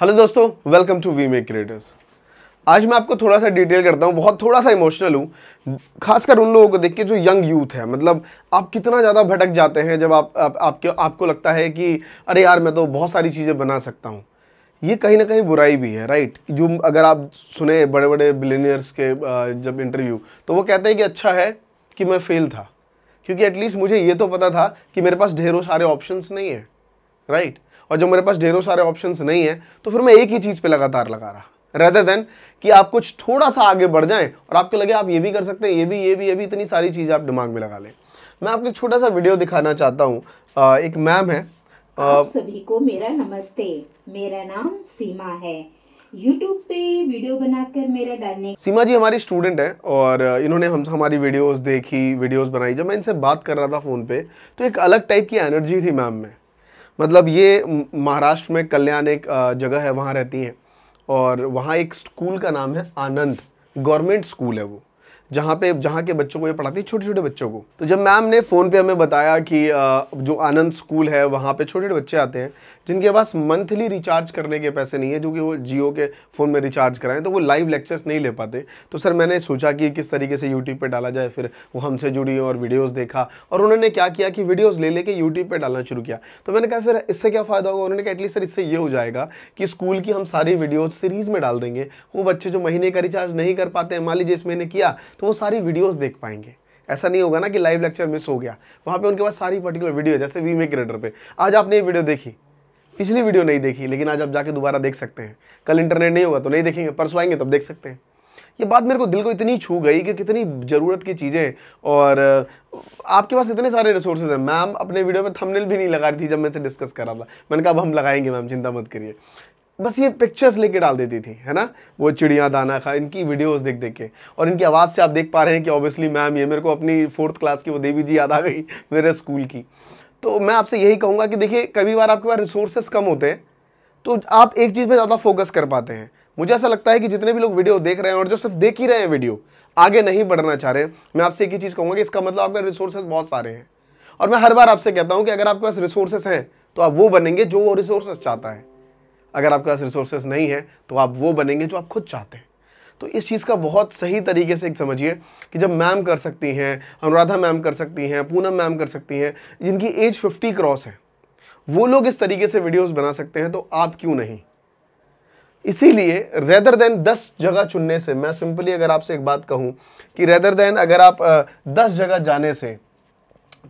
hello दोस्तों welcome to we make creators आज मैं आपको थोड़ा सा डिटेल करता हूँ बहुत थोड़ा सा इमोशनल हूँ खासकर उन लोगों को देख के जो यंग यूथ है मतलब आप कितना ज़्यादा भटक जाते हैं जब आप, आप आपके आपको लगता है कि अरे यार मैं तो बहुत सारी चीज़ें बना सकता हूँ ये कहीं ना कहीं बुराई भी है राइट जो अगर आप सुने बड़े बड़े बिलीनियर्स के जब इंटरव्यू तो वो कहते हैं कि अच्छा है कि मैं फेल था क्योंकि एटलीस्ट मुझे ये तो पता था कि मेरे पास ढेरों सारे ऑप्शंस नहीं है राइट और जब मेरे पास ढेरों सारे ऑप्शन नहीं है तो फिर मैं एक ही चीज़ पर लगातार लगा रहा रहते देन कि आप कुछ थोड़ा सा आगे बढ़ जाएं और आपके लगे आप ये भी कर सकते हैं ये भी ये भी ये भी इतनी सारी चीज़ आप दिमाग में लगा लें मैं आपको एक छोटा सा वीडियो दिखाना चाहता हूँ एक मैम है आ, आप सभी को मेरा नमस्ते मेरा नाम सीमा है YouTube पे वीडियो बनाकर मेरा डालने सीमा जी हमारी स्टूडेंट है और इन्होंने हम हमारी वीडियोस देखी वीडियोस बनाई जब मैं इनसे बात कर रहा था फ़ोन पे तो एक अलग टाइप की एनर्जी थी मैम में मतलब ये महाराष्ट्र में कल्याण एक जगह है वहाँ रहती हैं और वहाँ एक स्कूल का नाम है आनंद गवर्नमेंट स्कूल है वो जहाँ पे जहाँ के बच्चों को ये पढ़ाती है छोटे छोटे बच्चों को तो जब मैम ने फ़ोन पे हमें बताया कि जो आनंद स्कूल है वहाँ पे छोटे छोटे बच्चे आते हैं जिनके पास मंथली रिचार्ज करने के पैसे नहीं है जो कि वो जियो के फ़ोन में रिचार्ज कराएं तो वो लाइव लेक्चर्स नहीं ले पाते तो सर मैंने सोचा कि किस तरीके से यूट्यूब पर डाला जाए फिर वो हमसे जुड़ी और वीडियोज़ देखा और उन्होंने क्या किया कि वीडियोज़ ले लेके यूट्यूब पर डालना शुरू किया तो मैंने कहा फिर इससे क्या फ़ायदा होगा उन्होंने कहा एटलीस्ट सर इससे ये हो जाएगा कि स्कूल की हम सारी वीडियोज़ सीरीज़ में डाल देंगे वो बच्चे जो महीने का रिचार्ज नहीं कर पाते हैं मान लीजिए इस महीने किया तो वो सारी वीडियोस देख पाएंगे ऐसा नहीं होगा ना कि लाइव लेक्चर मिस हो गया वहाँ पे उनके पास सारी पर्टिकुलर वीडियो है जैसे वी मे ग्रेडर पे आज आपने ये वीडियो देखी पिछली वीडियो नहीं देखी लेकिन आज आप जाके दोबारा देख सकते हैं कल इंटरनेट नहीं होगा तो नहीं देखेंगे परसों आएंगे तब तो देख सकते हैं ये बात मेरे को दिल को इतनी छू गई कि कितनी ज़रूरत की चीज़ें और आपके पास इतने सारे रिसोर्सेज हैं मैम अपने वीडियो में थंबनेल भी नहीं लगा रही थी जब मैं से डिस्कस कर रहा था मैंने कहा अब हम लगाएंगे मैम चिंता मत करिए बस ये पिक्चर्स लेके डाल देती थी है ना वो चिड़िया दाना खा इनकी वीडियोस देख देख के और इनकी आवाज़ से आप देख पा रहे हैं कि ऑब्वियसली मैम ये मेरे को अपनी फोर्थ क्लास की वो देवी जी याद आ गई मेरे स्कूल की तो मैं आपसे यही कहूँगा कि देखिए कभी बार आपके पास रिसोर्सेस कम होते हैं तो आप एक चीज़ पर ज़्यादा फोकस कर पाते हैं मुझे ऐसा लगता है कि जितने भी लोग वीडियो देख रहे हैं और जो सिर्फ देख ही रहे हैं वीडियो आगे नहीं बढ़ना चाह रहे हैं मैं आपसे एक ही चीज़ कहूँगा कि इसका मतलब आपके रिसोर्सेज बहुत सारे हैं और मैं हर बार आपसे कहता हूँ कि अगर आपके पास रिसोर्सेस हैं तो आप वो बनेंगे जो वो रिसोर्सेज चाहता है अगर आपके पास रिसोर्सेज नहीं है तो आप वो बनेंगे जो आप खुद चाहते हैं तो इस चीज़ का बहुत सही तरीके से एक समझिए कि जब मैम कर सकती हैं अनुराधा मैम कर सकती हैं पूनम मैम कर सकती हैं जिनकी एज फिफ्टी क्रॉस है वो लोग इस तरीके से वीडियोस बना सकते हैं तो आप क्यों नहीं इसीलिए रेदर देन दस जगह चुनने से मैं सिंपली अगर आपसे एक बात कहूँ कि रेदर देन अगर आप दस जगह जाने से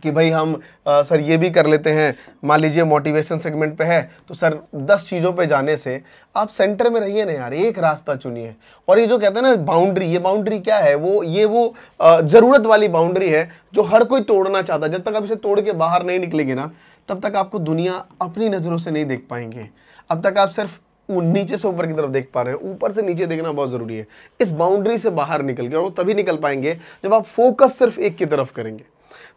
कि भाई हम आ, सर ये भी कर लेते हैं मान लीजिए मोटिवेशन सेगमेंट पे है तो सर दस चीज़ों पे जाने से आप सेंटर में रहिए ना यार एक रास्ता चुनिए और ये जो कहते हैं ना बाउंड्री ये बाउंड्री क्या है वो ये वो ज़रूरत वाली बाउंड्री है जो हर कोई तोड़ना चाहता है जब तक आप इसे तोड़ के बाहर नहीं निकलेंगे ना तब तक आपको दुनिया अपनी नज़रों से नहीं देख पाएंगे अब तक आप सिर्फ नीचे से ऊपर की तरफ देख पा रहे हैं ऊपर से नीचे देखना बहुत ज़रूरी है इस बाउंड्री से बाहर निकल के और तभी निकल पाएंगे जब आप फोकस सिर्फ एक की तरफ करेंगे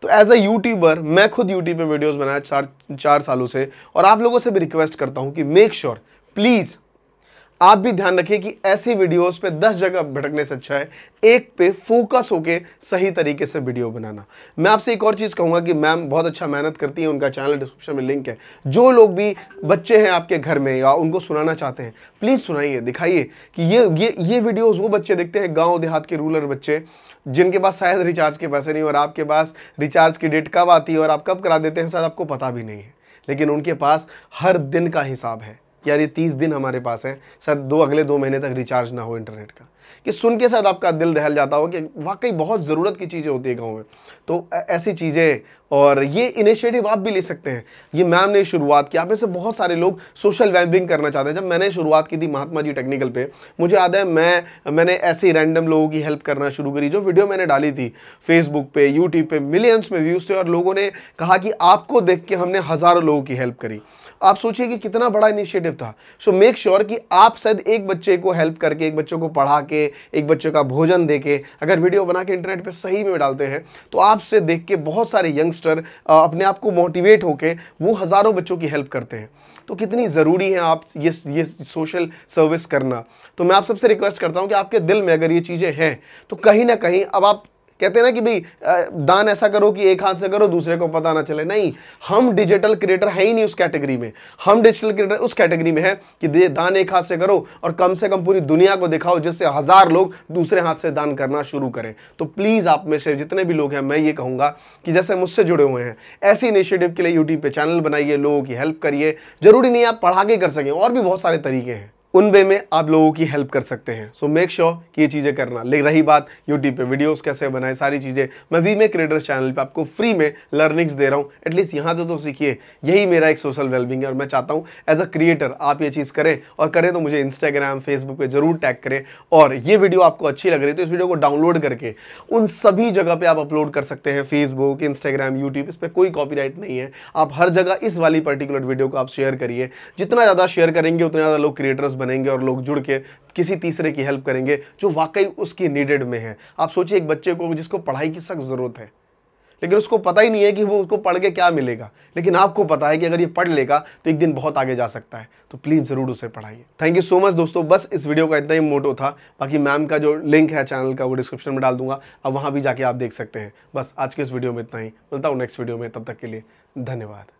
तो एज अ यूट्यूबर मैं खुद यूट्यूब पे वीडियोस बनाया चार चार सालों से और आप लोगों से भी रिक्वेस्ट करता हूँ कि मेक श्योर sure, प्लीज़ आप भी ध्यान रखिए कि ऐसी वीडियोस पे 10 जगह भटकने से अच्छा है एक पे फोकस होके सही तरीके से वीडियो बनाना मैं आपसे एक और चीज़ कहूँगा कि मैम बहुत अच्छा मेहनत करती हैं उनका चैनल डिस्क्रिप्शन में लिंक है जो लोग भी बच्चे हैं आपके घर में या उनको सुनाना चाहते हैं प्लीज़ सुनाइए दिखाइए कि ये ये ये वीडियोज़ वो बच्चे देखते हैं गाँव देहात के रूरल बच्चे जिनके पास शायद रिचार्ज के पैसे नहीं और आपके पास रिचार्ज की डेट कब आती है और आप कब करा देते हैं शायद आपको पता भी नहीं है लेकिन उनके पास हर दिन का हिसाब है यार ये तीस दिन हमारे पास हैं सर दो अगले दो महीने तक रिचार्ज ना हो इंटरनेट का कि सुन के शायद आपका दिल दहल जाता हो कि वाकई बहुत ज़रूरत की चीज़ें होती है गाँव में तो ऐसी चीज़ें और ये इनिशिएटिव आप भी ले सकते हैं ये मैम ने शुरुआत की आप में से बहुत सारे लोग सोशल वेलबिंग करना चाहते हैं जब मैंने शुरुआत की थी महात्मा जी टेक्निकल पे मुझे याद है मैं मैंने ऐसे ही रैंडम लोगों की हेल्प करना शुरू करी जो वीडियो मैंने डाली थी फेसबुक पे यूट्यूब पे मिलियंस में व्यूज़ थे और लोगों ने कहा कि आपको देख के हमने हज़ारों लोगों की हेल्प करी आप सोचिए कि कितना बड़ा इनिशिएटिव था सो मेक श्योर कि आप शायद एक बच्चे को हेल्प करके एक बच्चों को पढ़ा के के एक बच्चे का भोजन दे के अगर वीडियो बना के इंटरनेट पर सही में डालते हैं तो आपसे देख के बहुत सारे यंगस्टर अपने आप को मोटिवेट होकर वो हज़ारों बच्चों की हेल्प करते हैं तो कितनी ज़रूरी है आप ये ये सोशल सर्विस करना तो मैं आप सबसे रिक्वेस्ट करता हूँ कि आपके दिल में अगर ये चीज़ें हैं तो कहीं ना कहीं अब आप कहते हैं ना कि भाई दान ऐसा करो कि एक हाथ से करो दूसरे को पता ना चले नहीं हम डिजिटल क्रिएटर है ही नहीं उस कैटेगरी में हम डिजिटल क्रिएटर उस कैटेगरी में है कि दे दान एक हाथ से करो और कम से कम पूरी दुनिया को दिखाओ जिससे हज़ार लोग दूसरे हाथ से दान करना शुरू करें तो प्लीज़ आप में से जितने भी लोग हैं मैं ये कहूँगा कि जैसे मुझसे जुड़े हुए हैं ऐसी इनिशिएटिव के लिए यूट्यूब पर चैनल बनाइए लोगों की हेल्प करिए ज़रूरी नहीं आप पढ़ा के कर सकें और भी बहुत सारे तरीके हैं उन वे में आप लोगों की हेल्प कर सकते हैं सो मेक श्योर कि ये चीज़ें करना ले रही बात यूट्यूब पे वीडियोस कैसे बनाए सारी चीज़ें मैं वी मे क्रिएटर चैनल पे आपको फ्री में लर्निंग्स दे रहा हूँ एटलीस्ट यहाँ तो, तो सीखिए यही मेरा एक सोशल वेलबिंग है और मैं चाहता हूँ एज अ क्रिएटर आप ये चीज़ करें और करें तो मुझे इंस्टाग्राम फेसबुक पर जरूर टैग करें और ये वीडियो आपको अच्छी लग रही तो इस वीडियो को डाउनलोड करके उन सभी जगह पर आप अपलोड कर सकते हैं फेसबुक इंस्टाग्राम यूट्यूब इस पर कोई कॉपी नहीं है आप हर जगह इस वाली पर्टिकुलर वीडियो को आप शेयर करिए जितना ज़्यादा शेयर करेंगे उतना ज़्यादा लोग क्रिएटर्स बनेंगे और लोग जुड़ के किसी तीसरे की हेल्प करेंगे जो वाकई उसकी नीडेड में है आप सोचिए एक बच्चे को जिसको पढ़ाई की सख्त ज़रूरत है लेकिन उसको पता ही नहीं है कि वो उसको पढ़ के क्या मिलेगा लेकिन आपको पता है कि अगर ये पढ़ लेगा तो एक दिन बहुत आगे जा सकता है तो प्लीज़ ज़रूर उसे पढ़ाइए थैंक यू सो मच दोस्तों बस इस वीडियो का इतना ही मोटो था बाकी मैम का जो लिंक है चैनल का वो डिस्क्रिप्शन में डाल दूंगा अब वहाँ भी जाके आप देख सकते हैं बस आज के इस वीडियो में इतना ही मिलता हूँ नेक्स्ट वीडियो में तब तक के लिए धन्यवाद